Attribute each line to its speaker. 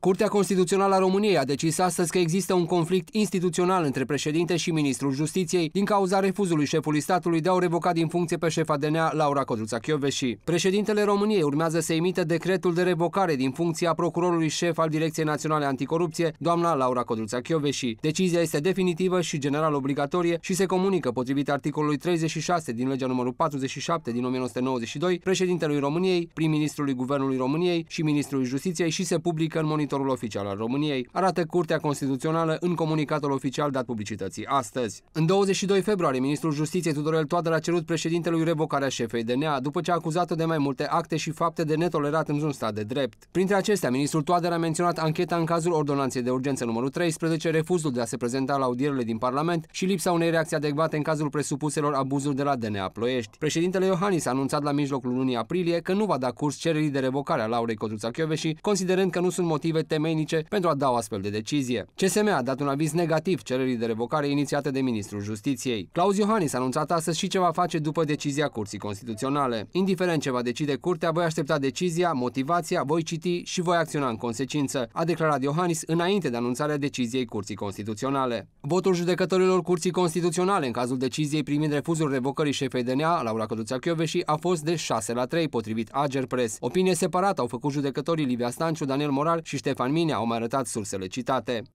Speaker 1: Curtea Constituțională a României a decis astăzi că există un conflict instituțional între președinte și ministrul justiției din cauza refuzului șefului statului de a o revoca din funcție pe șefa DNA Laura Codruța Chioveși. Președintele României urmează să emită decretul de revocare din funcția procurorului șef al Direcției Naționale Anticorupție, doamna Laura Codruța Chioveși. Decizia este definitivă și general obligatorie și se comunică potrivit articolului 36 din legea numărul 47 din 1992 președintelui României, prim-ministrului Guvernului României și ministrului Justiției și se publică în monitor monitorul oficial al României, arată Curtea Constituțională în comunicatul oficial dat publicității astăzi. În 22 februarie, ministrul Justiției Tudorel Toader a cerut președintelui revocarea șefei DNA după ce a acuzat-o de mai multe acte și fapte de netolerat în un stat de drept. Printre acestea, ministrul Toader a menționat ancheta în cazul ordonanței de urgență numărul 13, refuzul de a se prezenta la audierele din Parlament și lipsa unei reacții adecvate în cazul presupuselor abuzuri de la DNA Ploiești. Președintele Iohannis a anunțat la mijlocul lunii aprilie că nu va da curs cererii de revocare a Laurei Codruța și considerând că nu sunt motive motive temeinice pentru a da o astfel de decizie. CSM a dat un aviz negativ cererii de revocare inițiate de Ministrul Justiției. Claus Iohannis a anunțat astăzi și ce va face după decizia Curții Constituționale. Indiferent ce va decide Curtea, voi aștepta decizia, motivația, voi citi și voi acționa în consecință, a declarat Iohannis înainte de anunțarea deciziei Curții Constituționale. Votul judecătorilor Curții Constituționale în cazul deciziei primind refuzul revocării șefei DNA, Laura Căduța Chioveși, a fost de 6 la 3, potrivit Ager Press. Opinie separată au făcut judecătorii Livia Stanciu, Daniel Moral și Ștefan Ștefan Minea, au mai arătat sursele citate.